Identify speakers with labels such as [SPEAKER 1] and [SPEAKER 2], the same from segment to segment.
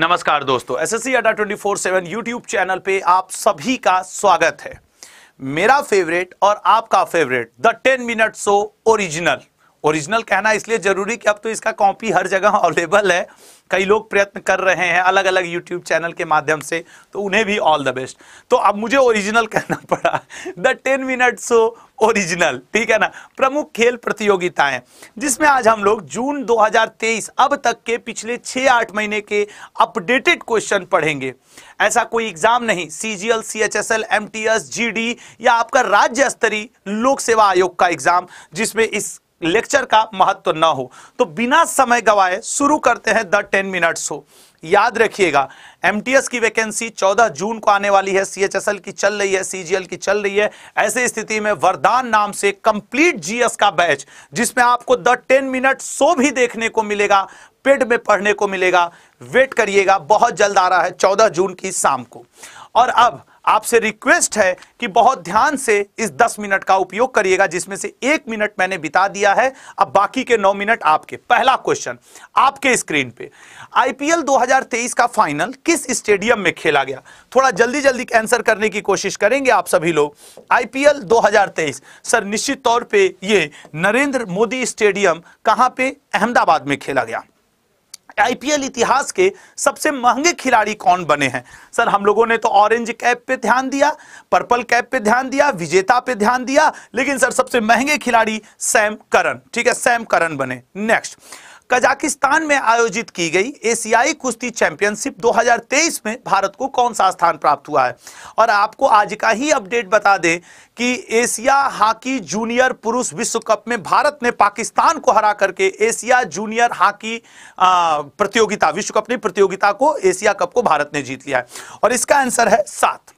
[SPEAKER 1] नमस्कार दोस्तों एसएससी अड्डा फोर सेवन यूट्यूब चैनल पे आप सभी का स्वागत है मेरा फेवरेट और आपका favourite the ten minute show original original कहना इसलिए जरूरी कि अब तो इसका कॉपी हर जगह अवेलेबल है कई लोग प्रयत्न कर रहे हैं अलग अलग यूट्यूब चैनल के माध्यम से तो उन्हें भी ऑल द बेस्ट तो अब मुझे ओरिजिनल कहना पड़ा the ten minute so original ठीक है ना प्रमुख खेल प्रतियोगिताएं जिसमें आज हम लोग जून 2023 अब तक के पिछले छह आठ महीने के अपडेटेड क्वेश्चन पढ़ेंगे ऐसा कोई एग्जाम नहीं C G L C H S L M T S G D या आपका राज्य स्तरीय लोक सेवा आयोग का एग्जाम जिसमें इस लेक्चर का महत्व न हो तो बिना समय गवाए शुरू करते हैं द टेन मिनट्स हो याद रखिएगा एमटीएस की वैकेंसी 14 जून को आने वाली है सीएचएसएल की चल रही है सीजीएल की चल रही है ऐसी स्थिति में वरदान नाम से कंप्लीट जीएस का बैच जिसमें आपको द टेन मिनट शो भी देखने को मिलेगा पेड में पढ़ने को मिलेगा वेट करिएगा बहुत जल्द आ रहा है 14 जून की शाम को और अब आपसे रिक्वेस्ट है कि बहुत ध्यान से इस दस मिनट का उपयोग करिएगा जिसमें से एक मिनट मैंने बिता दिया है अब बाकी के नौ मिनट आपके पहला क्वेश्चन आपके स्क्रीन पे आईपीएल 2023 का फाइनल किस स्टेडियम में खेला गया थोड़ा जल्दी जल्दी आंसर करने की कोशिश करेंगे आप सभी लोग आईपीएल 2023 सर निश्चित तौर पर यह नरेंद्र मोदी स्टेडियम कहां पर अहमदाबाद में खेला गया आईपीएल इतिहास के सबसे महंगे खिलाड़ी कौन बने हैं सर हम लोगों ने तो ऑरेंज कैप पे ध्यान दिया पर्पल कैप पे ध्यान दिया विजेता पे ध्यान दिया लेकिन सर सबसे महंगे खिलाड़ी सैम करन ठीक है सैम करन बने नेक्स्ट कजाकिस्तान में आयोजित की गई एशियाई कुश्ती चैंपियनशिप 2023 में भारत को कौन सा स्थान प्राप्त हुआ है और आपको आज का ही अपडेट बता दें कि एशिया हॉकी जूनियर पुरुष विश्व कप में भारत ने पाकिस्तान को हरा करके एशिया जूनियर हॉकी प्रतियोगिता विश्व कप प्रतियोगिता को एशिया कप को भारत ने जीत लिया है और इसका आंसर है सात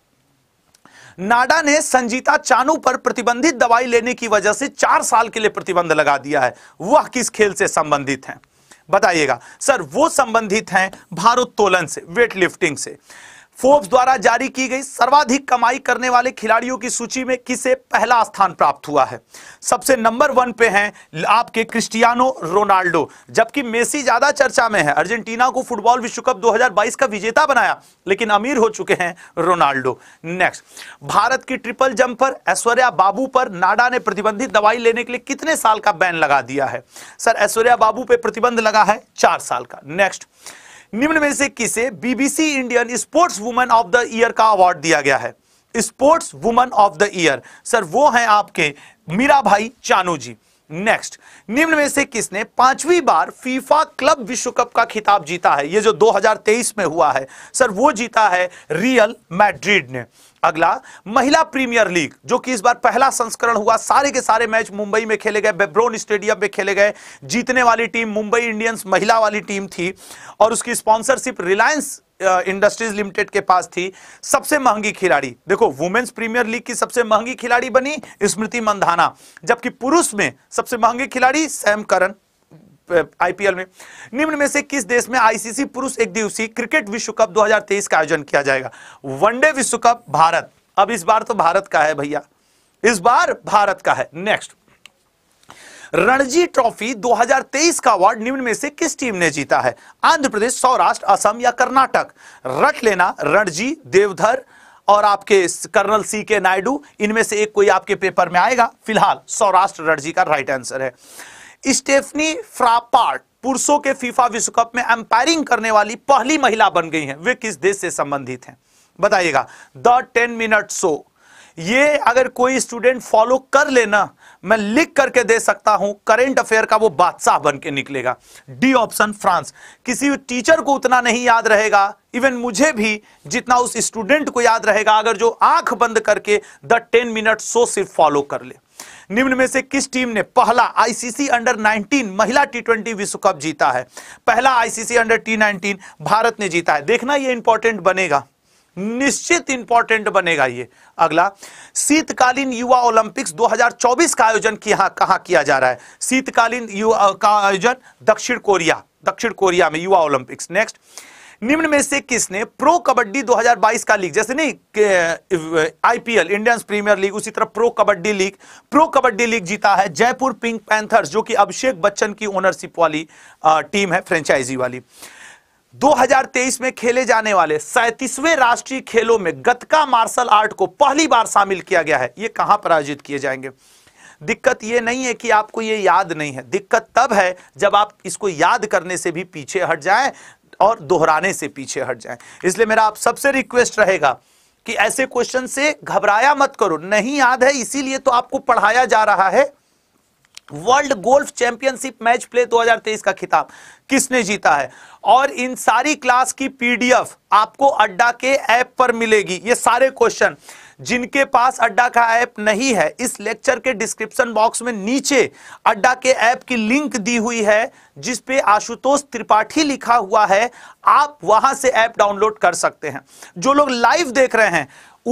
[SPEAKER 1] नाडा ने संजीता चानू पर प्रतिबंधित दवाई लेने की वजह से चार साल के लिए प्रतिबंध लगा दिया है वह किस खेल से संबंधित है बताइएगा सर वो संबंधित हैं भारोत्तोलन से वेट लिफ्टिंग से फोर्ब्स द्वारा जारी की गई सर्वाधिक कमाई करने वाले खिलाड़ियों की सूची में किसे पहला स्थान प्राप्त हुआ है सबसे नंबर वन पे हैं आपके क्रिस्टियानो रोनाल्डो जबकि मेसी ज्यादा चर्चा में है अर्जेंटीना को फुटबॉल विश्व कप 2022 का विजेता बनाया लेकिन अमीर हो चुके हैं रोनाल्डो नेक्स्ट भारत की ट्रिपल जंपर ऐश्वर्या बाबू पर नाडा ने प्रतिबंधित दवाई लेने के लिए कितने साल का बैन लगा दिया है सर ऐश्वर्या बाबू पर प्रतिबंध लगा है चार साल का नेक्स्ट निम्न में से किसे BBC Indian sports woman of the year का अवार्ड दिया गया है sports woman of the year sir वो हैं आपके मीरा भाई चानू जी नेक्स्ट निम्न में से किसने पांचवी बार फीफा क्लब विश्व कप का खिताब जीता है ये जो 2023 में हुआ है सर वो जीता है रियल मैड्रिड ने अगला महिला प्रीमियर लीग जो कि इस बार पहला संस्करण हुआ सारे के सारे मैच मुंबई में खेले गए बेब्रोन स्टेडियम में खेले गए जीतने वाली टीम मुंबई इंडियंस महिला वाली टीम थी और उसकी स्पॉन्सरशिप रिलायंस इंडस्ट्रीज लिमिटेड के पास थी सबसे महंगी खिलाड़ी देखो वुमेन्स प्रीमियर लीग की सबसे महंगी खिलाड़ी बनी स्मृति मंधाना जबकि पुरुष में सबसे महंगी खिलाड़ी सैम करण आईपीएल में निम्न में से किस देश में आईसीसी पुरुष एक दिवसीय क्रिकेट विश्व कप 2023 का आयोजन किया जाएगा वनडे विश्व कप भारत अब इस बार तो भारत का है भैया इस बार भारत का है नेक्स्ट रणजी ट्रॉफी 2023 का अवार्ड निम्न में से किस टीम ने जीता है आंध्र प्रदेश सौराष्ट्र असम या कर्नाटक रट लेना रणजी देवधर और आपके कर्नल सी के नायडू इनमें से एक कोई आपके पेपर में आएगा फिलहाल सौराष्ट्र रणजी का राइट आंसर है स्टेफनी फ्रापार्ट पुरुषों के फीफा विश्व कप में अंपायरिंग करने वाली पहली महिला बन गई हैं वे किस देश से संबंधित हैं बताइएगा द टेन मिनट शो ये अगर कोई स्टूडेंट फॉलो कर लेना मैं लिख करके दे सकता हूं करेंट अफेयर का वो बादशाह बन के निकलेगा डी ऑप्शन फ्रांस किसी टीचर को उतना नहीं याद रहेगा इवन मुझे भी जितना उस स्टूडेंट को याद रहेगा अगर जो आंख बंद करके द टेन मिनट शो सिर्फ फॉलो कर ले निम्न में से किस टीम ने पहला आईसीसी अंडर 19 महिला टी विश्व कप जीता है पहला ICC under T nineteen Bharat ने जीता है देखना यह इंपॉर्टेंट बनेगा निश्चित इंपॉर्टेंट बनेगा ये अगला शीतकालीन युवा ओलंपिक्स 2024 का आयोजन किया कहा किया जा रहा है शीतकालीन युवा का आयोजन दक्षिण कोरिया दक्षिण कोरिया में युवा ओलंपिक्स नेक्स्ट निम्न में से किसने प्रो कबड्डी 2022 का लीग जैसे नहीं आईपीएल इंडियन प्रीमियर लीग उसी तरह pro kabaddi league pro kabaddi league जीता है जयपुर पिंक पैंथर्स जो कि अभिषेक बच्चन की ओनरशिप वाली टीम है फ्रेंचाइजी वाली 2023 में खेले जाने वाले सैंतीसवें राष्ट्रीय खेलों में गतका मार्शल आर्ट को पहली बार शामिल किया गया है ये कहां पर आयोजित किए जाएंगे दिक्कत ये नहीं है कि आपको ये याद नहीं है दिक्कत तब है जब आप इसको याद करने से भी पीछे हट जाएं और दोहराने से पीछे हट जाएं इसलिए मेरा आप सबसे रिक्वेस्ट रहेगा कि ऐसे क्वेश्चन से घबराया मत करो नहीं याद है इसीलिए तो आपको पढ़ाया जा रहा है world golf championship match play 2023 का खिताब किसने जीता है और इन सारी क्लास की पीडीएफ आपको अड्डा के ऐप पर मिलेगी ये सारे क्वेश्चन जिनके पास अड्डा का ऐप नहीं है इस लेक्चर के डिस्क्रिप्शन बॉक्स में नीचे अड्डा के ऐप की लिंक दी हुई है जिस पे आशुतोष त्रिपाठी लिखा हुआ है आप वहां से ऐप डाउनलोड कर सकते हैं जो लोग लाइव देख रहे हैं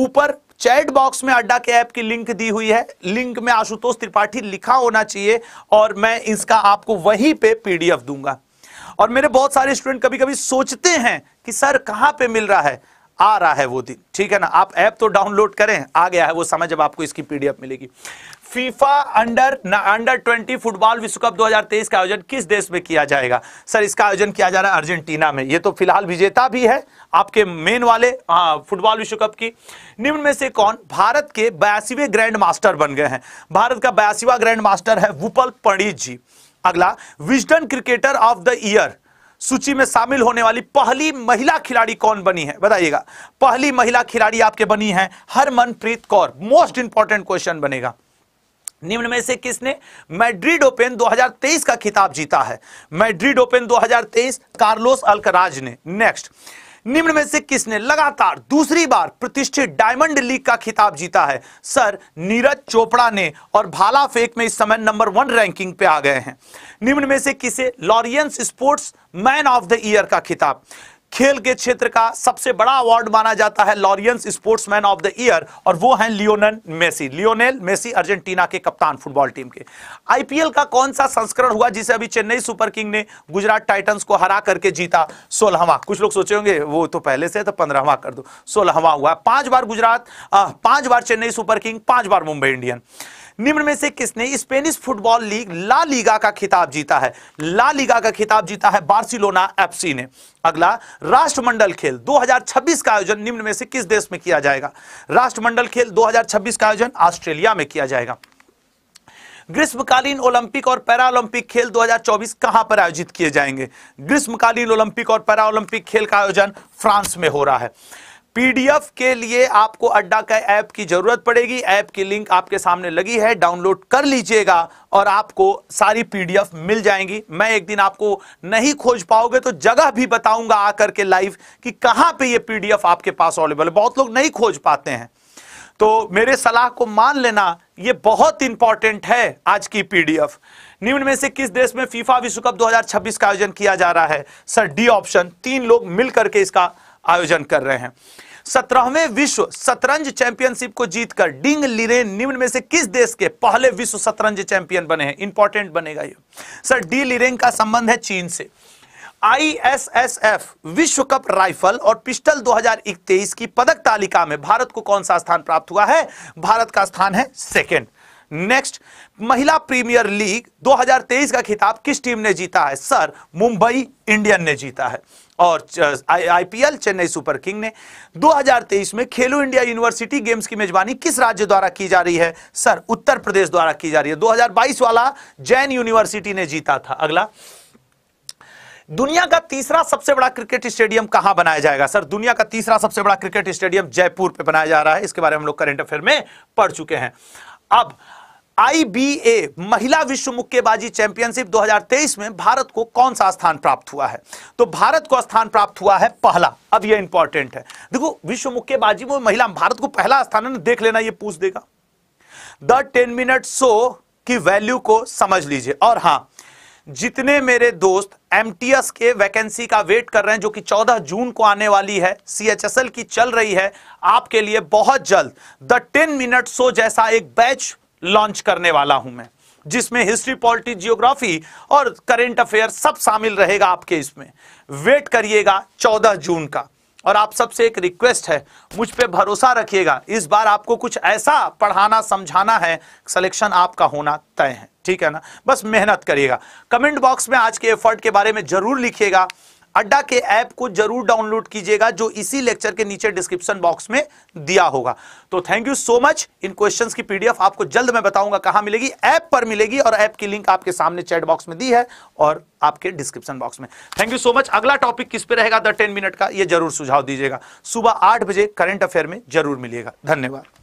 [SPEAKER 1] ऊपर चैट बॉक्स में अड्डा के ऐप की लिंक दी हुई है लिंक में आशुतोष त्रिपाठी लिखा होना चाहिए और मैं इसका आपको वहीं पे पीडीएफ दूंगा और मेरे बहुत सारे स्टूडेंट कभी कभी सोचते हैं कि सर कहां पे मिल रहा है आ रहा है वो दिन ठीक है ना आप ऐप तो डाउनलोड करें आ गया है वो समय जब आपको इसकी पीडीएफ मिलेगी फीफा अंडर न, अंडर ट्वेंटी फुटबॉल विश्व कप 2023 का आयोजन किस देश में किया जाएगा सर इसका आयोजन किया जा रहा है अर्जेंटीना में ये तो फिलहाल विजेता भी है आपके मेन वाले फुटबॉल विश्व कप की निम्न में से कौन भारत के बयासीवे ग्रैंड मास्टर बन गए हैं भारत का बयासीवा ग्रैंड मास्टर है वुपल पंडित जी अगला Wisden cricketer of the year सूची में शामिल होने वाली पहली महिला खिलाड़ी कौन बनी है बताइएगा पहली महिला खिलाड़ी आपके बनी है Harmanpreet Kaur most important question बनेगा निम्न में से किसने मैड्रिड ओपन 2023 का खिताब जीता है मैड्रिड ओपन 2023 कार्लोस अल्कराज ने नेक्स्ट निम्न में से किसने लगातार दूसरी बार प्रतिष्ठित डायमंड लीग का खिताब जीता है सर नीरज चोपड़ा ने और भाला फेक में इस समय नंबर वन रैंकिंग पे आ गए हैं निम्न में से किसे Laureus sports man of the year का खिताब खेल के क्षेत्र का सबसे बड़ा अवार्ड माना जाता है Laureus sportsman of the year और वो हैं Lionel Messi Lionel Messi Argentina के कप्तान फुटबॉल टीम के आईपीएल का कौन सा संस्करण हुआ जिसे अभी चेन्नई सुपर किंग ने गुजरात टाइटंस को हरा करके जीता सोलहवा कुछ लोग सोचे होंगे वो तो पहले से तो पंद्रहवा कर दो सोलहवा हुआ पांच बार गुजरात पांच बार चेन्नई सुपर किंग पांच बार मुंबई इंडियन निम्न में से किसने Spanish football league La Liga का खिताब जीता है ला लीगा का खिताब जीता है बार्सिलोना एफसी ने अगला राष्ट्रमंडल खेल 2026 का आयोजन निम्न में से किस देश में किया जाएगा राष्ट्रमंडल खेल 2026 का आयोजन ऑस्ट्रेलिया में किया जाएगा ग्रीष्मकालीन ओलंपिक और पैरालंपिक खेल 2024 कहां पर आयोजित किए जाएंगे ग्रीष्मकालीन ओलंपिक और पैरालंपिक खेल का आयोजन फ्रांस में हो रहा है पीडीएफ के लिए आपको अड्डा का ऐप की जरूरत पड़ेगी ऐप की लिंक आपके सामने लगी है डाउनलोड कर लीजिएगा और आपको सारी पीडीएफ मिल जाएंगी मैं एक दिन आपको नहीं खोज पाओगे तो जगह भी बताऊंगा आकर के लाइव कि कहां पे ये पीडीएफ आपके पास अवेलेबल है बहुत लोग नहीं खोज पाते हैं तो मेरे सलाह को मान लेना ये बहुत इंपॉर्टेंट है आज की पीडीएफ निम्न में से किस देश में फीफा विश्व कप दो का आयोजन किया जा रहा है सर डी ऑप्शन तीन लोग मिल करके इसका आयोजन कर रहे हैं सत्रहवें विश्व शतरंज चैंपियनशिप को जीतकर डिंग लिरे निम्न में से किस देश के पहले विश्व शतरंज चैंपियन बने हैं इंपॉर्टेंट बनेगा ये सर डी लिरेंग का संबंध है चीन से आईएसएसएफ विश्व कप राइफल और पिस्टल 2021 की पदक तालिका में भारत को कौन सा स्थान प्राप्त हुआ है भारत का स्थान है सेकेंड नेक्स्ट महिला प्रीमियर लीग 2023 का खिताब किस टीम ने जीता है सर मुंबई इंडियन ने जीता है और आईपीएल चेन्नई सुपर किंग ने 2023 में खेलो इंडिया यूनिवर्सिटी गेम्स की मेजबानी किस राज्य द्वारा की जा रही है सर उत्तर प्रदेश द्वारा की जा रही है 2022 वाला जैन यूनिवर्सिटी ने जीता था अगला दुनिया का तीसरा सबसे बड़ा क्रिकेट स्टेडियम कहां बनाया जाएगा सर दुनिया का तीसरा सबसे बड़ा क्रिकेट स्टेडियम जयपुर पे बनाया जा रहा है इसके बारे में हम लोग करंट अफेयर में पढ़ चुके हैं अब आईबीए महिला विश्व मुक्केबाजी चैंपियनशिप 2023 में भारत को कौन सा स्थान प्राप्त हुआ है तो भारत को स्थान प्राप्त हुआ है पहला अब यह इंपॉर्टेंट है देखो विश्व मुक्केबाजी में महिला भारत को पहला स्थान देख लेना यह पूछ देगा द टेन मिनट शो की वैल्यू को समझ लीजिए और हां जितने मेरे दोस्त एम के वैकेंसी का वेट कर रहे हैं जो कि 14 जून को आने वाली है सी की चल रही है आपके लिए बहुत जल्द द 10 मिनट शो जैसा एक बैच लॉन्च करने वाला हूं मैं जिसमें हिस्ट्री पॉलिटी जियोग्राफी और करेंट अफेयर सब शामिल रहेगा आपके इसमें वेट करिएगा चौदह जून का और आप सबसे एक रिक्वेस्ट है मुझ पे भरोसा रखिएगा इस बार आपको कुछ ऐसा पढ़ाना समझाना है सिलेक्शन आपका होना तय है ठीक है ना बस मेहनत करिएगा कमेंट बॉक्स में आज के एफर्ट के बारे में जरूर लिखिएगा अड्डा के ऐप को जरूर डाउनलोड कीजिएगा जो इसी लेक्चर के नीचे डिस्क्रिप्शन बॉक्स में दिया होगा तो थैंक यू सो मच इन क्वेश्चंस की पीडीएफ आपको जल्द मैं बताऊंगा कहां मिलेगी ऐप पर मिलेगी और ऐप की लिंक आपके सामने चैट बॉक्स में दी है और आपके डिस्क्रिप्शन बॉक्स में थैंक यू सो मच अगला टॉपिक किस पे रहेगा द टेन मिनट का यह जरूर सुझाव दीजिएगा सुबह आठ बजे करंट अफेयर में जरूर मिलेगा धन्यवाद